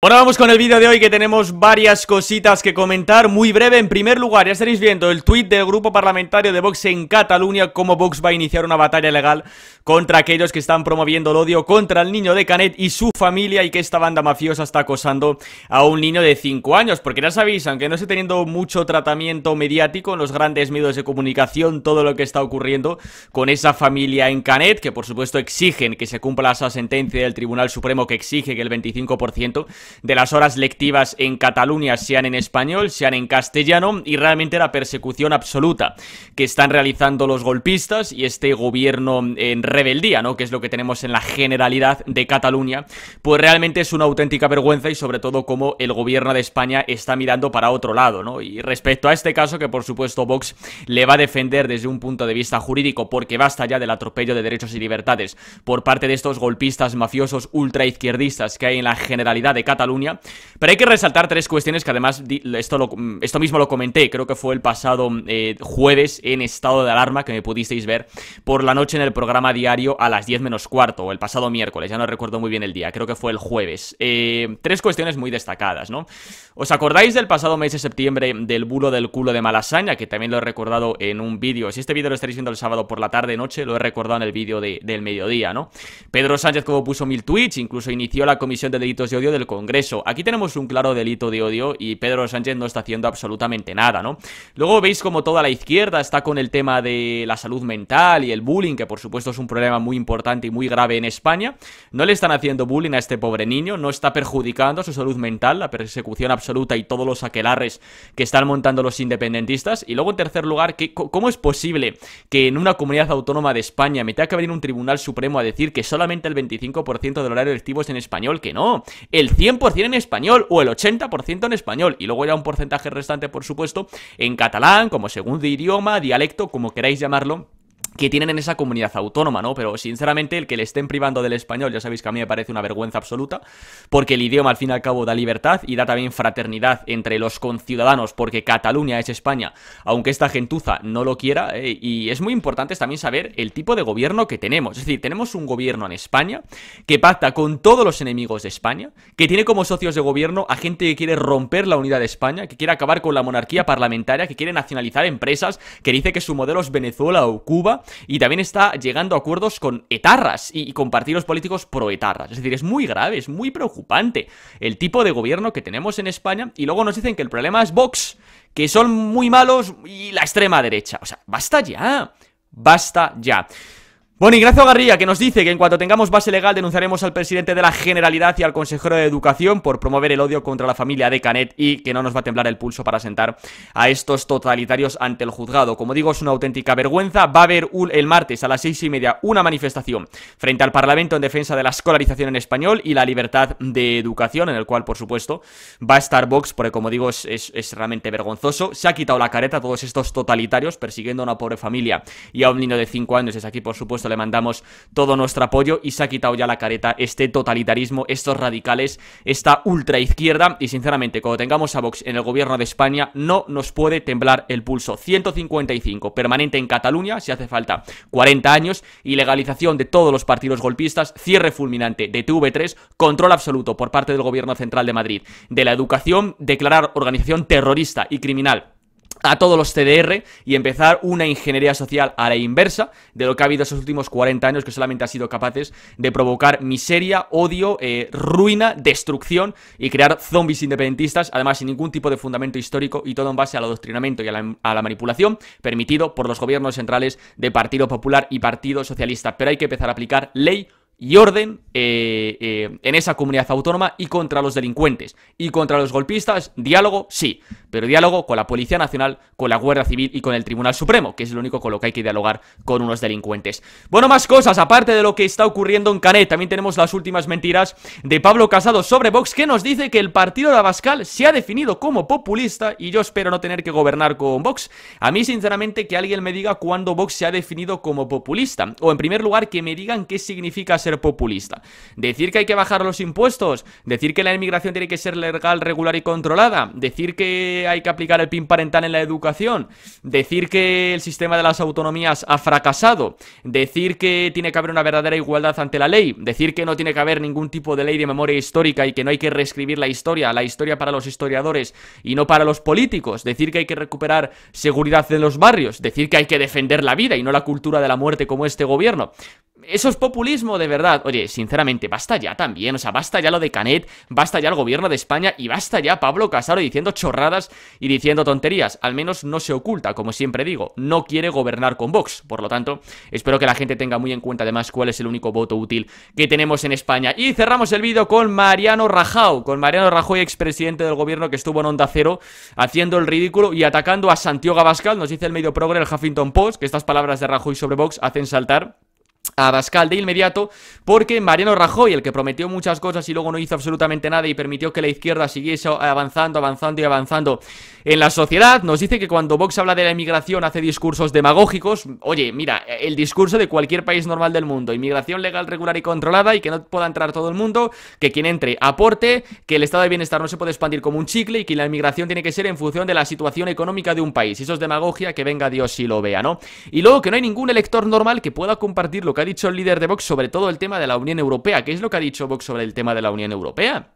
Bueno, vamos con el vídeo de hoy que tenemos varias cositas que comentar Muy breve, en primer lugar, ya estaréis viendo el tuit del grupo parlamentario de Vox en Cataluña Cómo Vox va a iniciar una batalla legal contra aquellos que están promoviendo el odio Contra el niño de Canet y su familia Y que esta banda mafiosa está acosando a un niño de 5 años Porque ya sabéis, aunque no esté teniendo mucho tratamiento mediático En los grandes medios de comunicación todo lo que está ocurriendo Con esa familia en Canet Que por supuesto exigen que se cumpla esa sentencia del Tribunal Supremo Que exige que el 25% de las horas lectivas en Cataluña sean en español, sean en castellano, y realmente la persecución absoluta que están realizando los golpistas y este gobierno en rebeldía, ¿no? Que es lo que tenemos en la generalidad de Cataluña, pues realmente es una auténtica vergüenza y sobre todo cómo el gobierno de España está mirando para otro lado, ¿no? Y respecto a este caso, que por supuesto Vox le va a defender desde un punto de vista jurídico, porque basta ya del atropello de derechos y libertades por parte de estos golpistas mafiosos ultraizquierdistas que hay en la generalidad de Cataluña, Cataluña. Pero hay que resaltar tres cuestiones que además esto, esto mismo lo comenté, creo que fue el pasado eh, jueves en estado de alarma que me pudisteis ver por la noche en el programa diario a las 10 menos cuarto, o el pasado miércoles, ya no recuerdo muy bien el día, creo que fue el jueves. Eh, tres cuestiones muy destacadas, ¿no? ¿Os acordáis del pasado mes de septiembre del bulo del culo de Malasaña? Que también lo he recordado en un vídeo. Si este vídeo lo estaréis viendo el sábado por la tarde-noche, lo he recordado en el vídeo del mediodía, ¿no? Pedro Sánchez como puso mil tweets, incluso inició la comisión de delitos de odio del Congreso Aquí tenemos un claro delito de odio y Pedro Sánchez no está haciendo absolutamente nada, ¿no? Luego veis como toda la izquierda está con el tema de la salud mental y el bullying, que por supuesto es un problema muy importante y muy grave en España. No le están haciendo bullying a este pobre niño, no está perjudicando su salud mental, la persecución absoluta y todos los aquelarres que están montando los independentistas. Y luego, en tercer lugar, ¿cómo es posible que en una comunidad autónoma de España me tenga que venir un tribunal supremo a decir que solamente el 25% del horario electivo es en español? Que no, el 100 en español o el 80% en español y luego ya un porcentaje restante, por supuesto, en catalán, como segundo idioma, dialecto, como queráis llamarlo que tienen en esa comunidad autónoma, ¿no? Pero sinceramente el que le estén privando del español, ya sabéis que a mí me parece una vergüenza absoluta, porque el idioma al fin y al cabo da libertad y da también fraternidad entre los conciudadanos, porque Cataluña es España, aunque esta gentuza no lo quiera, eh, y es muy importante también saber el tipo de gobierno que tenemos. Es decir, tenemos un gobierno en España que pacta con todos los enemigos de España, que tiene como socios de gobierno a gente que quiere romper la unidad de España, que quiere acabar con la monarquía parlamentaria, que quiere nacionalizar empresas, que dice que su modelo es Venezuela o Cuba, y también está llegando a acuerdos con etarras y, con partidos políticos pro-etarras. Es decir, es muy grave, es muy preocupante el tipo de gobierno que tenemos en España y luego nos dicen que el problema es Vox, que son muy malos y la extrema derecha. O sea, basta ya, basta ya. Bueno, a Garría, que nos dice que en cuanto tengamos base legal denunciaremos al presidente de la Generalidad y al consejero de Educación por promover el odio contra la familia de Canet y que no nos va a temblar el pulso para sentar a estos totalitarios ante el juzgado. Como digo, es una auténtica vergüenza. Va a haber el martes a las seis y media una manifestación frente al Parlamento en defensa de la escolarización en español y la libertad de educación, en el cual, por supuesto, va a estar Vox, porque como digo, es, realmente vergonzoso. Se ha quitado la careta a todos estos totalitarios persiguiendo a una pobre familia y a un niño de cinco años. Es aquí, por supuesto, le mandamos todo nuestro apoyo y se ha quitado ya la careta este totalitarismo, estos radicales, esta ultraizquierda y sinceramente cuando tengamos a Vox en el gobierno de España no nos puede temblar el pulso. 155 permanente en Cataluña, si hace falta 40 años, ilegalización de todos los partidos golpistas, cierre fulminante de TV3, control absoluto por parte del gobierno central de Madrid de la educación, declarar organización terrorista y criminal a todos los CDR y empezar una ingeniería social a la inversa de lo que ha habido esos últimos 40 años que solamente ha sido capaces de provocar miseria, odio, eh, ruina, destrucción y crear zombies independentistas, además sin ningún tipo de fundamento histórico y todo en base al adoctrinamiento y a la, a la manipulación permitido por los gobiernos centrales de Partido Popular y Partido Socialista. Pero hay que empezar a aplicar ley y orden eh, eh, en esa comunidad autónoma y contra los delincuentes. Y contra los golpistas, diálogo, sí, pero diálogo con la Policía Nacional, con la Guardia Civil y con el Tribunal Supremo, que es lo único con lo que hay que dialogar con unos delincuentes. Bueno, más cosas, aparte de lo que está ocurriendo en Canet, también tenemos las últimas mentiras de Pablo Casado sobre Vox, que nos dice que el partido de Abascal se ha definido como populista y yo espero no tener que gobernar con Vox. A mí, sinceramente, que alguien me diga cuándo Vox se ha definido como populista, o en primer lugar, que me digan qué significa ser ser populista. Decir que hay que bajar los impuestos, decir que la inmigración tiene que ser legal, regular y controlada, decir que hay que aplicar el PIN parental en la educación, decir que el sistema de las autonomías ha fracasado, decir que tiene que haber una verdadera igualdad ante la ley, decir que no tiene que haber ningún tipo de ley de memoria histórica y que no hay que reescribir la historia, la historia para los historiadores y no para los políticos, decir que hay que recuperar seguridad en los barrios, decir que hay que defender la vida y no la cultura de la muerte como este gobierno. Eso es populismo, de verdad. Oye, sinceramente, basta ya también. O sea, basta ya lo de Canet, basta ya el gobierno de España y basta ya Pablo Casaro diciendo chorradas y diciendo tonterías. Al menos no se oculta, como siempre digo. No quiere gobernar con Vox. Por lo tanto, espero que la gente tenga muy en cuenta además cuál es el único voto útil que tenemos en España. Y cerramos el vídeo con Mariano Rajau. Con Mariano Rajoy, expresidente del gobierno que estuvo en Onda Cero haciendo el ridículo y atacando a Santiago Abascal. Nos dice el medio progre, el Huffington Post, que estas palabras de Rajoy sobre Vox hacen saltar a Abascal de inmediato, porque Mariano Rajoy, el que prometió muchas cosas y luego no hizo absolutamente nada y permitió que la izquierda siguiese avanzando, avanzando y avanzando en la sociedad, nos dice que cuando Vox habla de la inmigración hace discursos demagógicos. Oye, mira, el discurso de cualquier país normal del mundo, inmigración legal, regular y controlada y que no pueda entrar todo el mundo, que quien entre aporte, que el estado de bienestar no se puede expandir como un chicle y que la inmigración tiene que ser en función de la situación económica de un país. Eso es demagogia, que venga Dios si lo vea, ¿no? Y luego que no hay ningún elector normal que pueda compartir lo que ha dicho el líder de Vox sobre todo el tema de la Unión Europea. ¿Qué es lo que ha dicho Vox sobre el tema de la Unión Europea?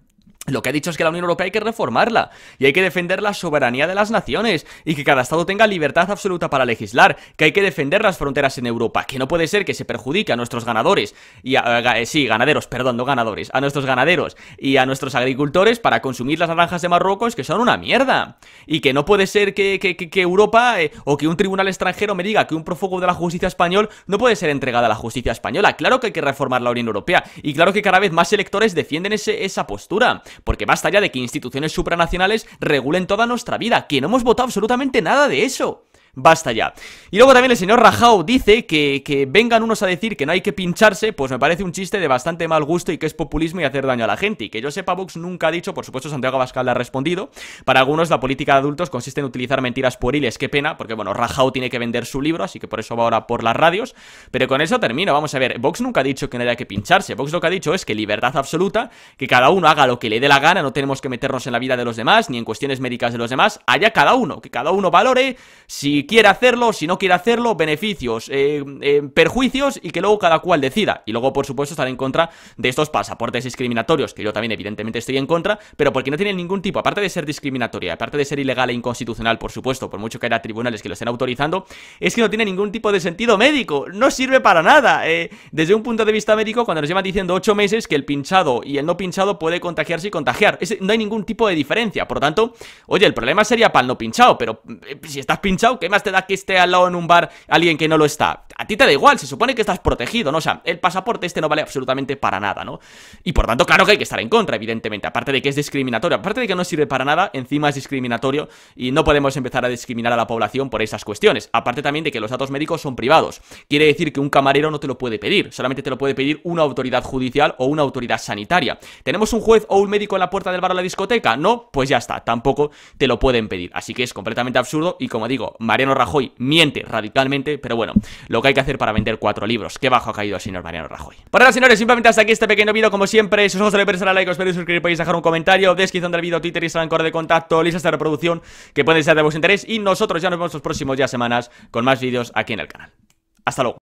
Lo que ha dicho es que la Unión Europea hay que reformarla y hay que defender la soberanía de las naciones y que cada Estado tenga libertad absoluta para legislar, que hay que defender las fronteras en Europa, que no puede ser que se perjudique a nuestros ganadores y a, eh, sí, ganaderos, perdón, no ganadores, a nuestros ganaderos y a nuestros agricultores para consumir las naranjas de Marruecos que son una mierda y que no puede ser que, Europa eh, o que un tribunal extranjero me diga que un prófugo de la justicia español no puede ser entregado a la justicia española. Claro que hay que reformar la Unión Europea y claro que cada vez más electores defienden esa postura porque basta ya de que instituciones supranacionales regulen toda nuestra vida, que no hemos votado absolutamente nada de eso basta ya. Y luego también el señor Rajao dice que, vengan unos a decir que no hay que pincharse, pues me parece un chiste de bastante mal gusto y que es populismo y hacer daño a la gente. Y que yo sepa, Vox nunca ha dicho, por supuesto Santiago Abascal le ha respondido, para algunos la política de adultos consiste en utilizar mentiras pueriles, qué pena, porque bueno, Rajao tiene que vender su libro, así que por eso va ahora por las radios, pero con eso termino, vamos a ver, Vox nunca ha dicho que no haya que pincharse, Vox lo que ha dicho es que libertad absoluta, que cada uno haga lo que le dé la gana, no tenemos que meternos en la vida de los demás, ni en cuestiones médicas de los demás, haya cada uno, que cada uno valore si quiere hacerlo, si no quiere hacerlo, beneficios, eh, eh, perjuicios y que luego cada cual decida. Y luego, por supuesto, estar en contra de estos pasaportes discriminatorios, que yo también evidentemente estoy en contra, pero porque no tienen ningún tipo, aparte de ser discriminatoria, aparte de ser ilegal e inconstitucional, por supuesto, por mucho que haya tribunales que lo estén autorizando, es que no tiene ningún tipo de sentido médico, no sirve para nada. Eh. desde un punto de vista médico, cuando nos llevan diciendo 8 meses que el pinchado y el no pinchado puede contagiarse y contagiar, no hay ningún tipo de diferencia. Por lo tanto, oye, el problema sería para el no pinchado, pero si estás pinchado, ¿qué más te da que esté al lado en un bar alguien que no lo está? A ti te da igual, se supone que estás protegido, ¿no? O sea, el pasaporte este no vale absolutamente para nada, ¿no? Y por tanto, claro que hay que estar en contra, evidentemente, aparte de que es discriminatorio, aparte de que no sirve para nada, encima es discriminatorio y no podemos empezar a discriminar a la población por esas cuestiones. Aparte también de que los datos médicos son privados. Quiere decir que un camarero no te lo puede pedir, solamente te lo puede pedir una autoridad judicial o una autoridad sanitaria. ¿Tenemos un juez o un médico en la puerta del bar o la discoteca? No, pues ya está, tampoco te lo pueden pedir. Así que es completamente absurdo y como digo, María. Mariano Rajoy miente radicalmente, pero bueno, lo que hay que hacer para vender cuatro libros. Qué bajo ha caído el señor Mariano Rajoy. Por ahora, señores, simplemente hasta aquí este pequeño vídeo, como siempre. Si os gusta, darle like, os podéis suscribir, podéis dejar un comentario, descripción del vídeo, Twitter, Instagram, correo de contacto, listas de reproducción que pueden ser de vuestro interés. Y nosotros ya nos vemos los próximos días, semanas con más vídeos aquí en el canal. Hasta luego.